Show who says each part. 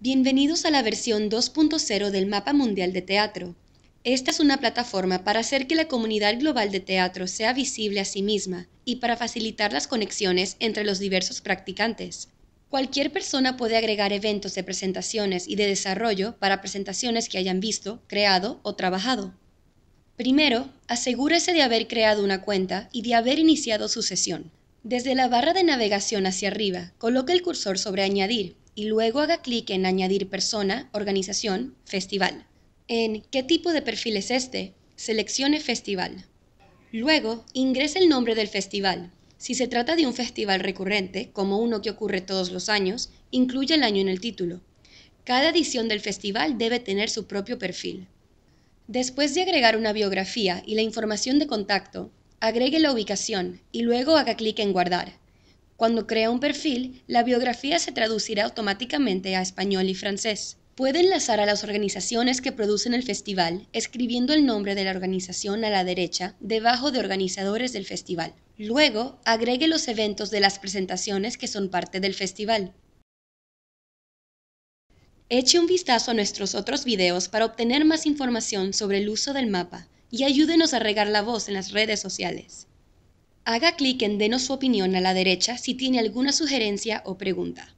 Speaker 1: Bienvenidos a la versión 2.0 del Mapa Mundial de Teatro. Esta es una plataforma para hacer que la comunidad global de teatro sea visible a sí misma y para facilitar las conexiones entre los diversos practicantes. Cualquier persona puede agregar eventos de presentaciones y de desarrollo para presentaciones que hayan visto, creado o trabajado. Primero, asegúrese de haber creado una cuenta y de haber iniciado su sesión. Desde la barra de navegación hacia arriba, coloque el cursor sobre Añadir y luego haga clic en Añadir persona, organización, festival. En ¿Qué tipo de perfil es este? Seleccione festival. Luego, ingrese el nombre del festival. Si se trata de un festival recurrente, como uno que ocurre todos los años, incluye el año en el título. Cada edición del festival debe tener su propio perfil. Después de agregar una biografía y la información de contacto, Agregue la ubicación y luego haga clic en Guardar. Cuando crea un perfil, la biografía se traducirá automáticamente a español y francés. Puede enlazar a las organizaciones que producen el festival escribiendo el nombre de la organización a la derecha debajo de organizadores del festival. Luego, agregue los eventos de las presentaciones que son parte del festival. Eche un vistazo a nuestros otros videos para obtener más información sobre el uso del mapa y ayúdenos a regar la voz en las redes sociales. Haga clic en Denos su opinión a la derecha si tiene alguna sugerencia o pregunta.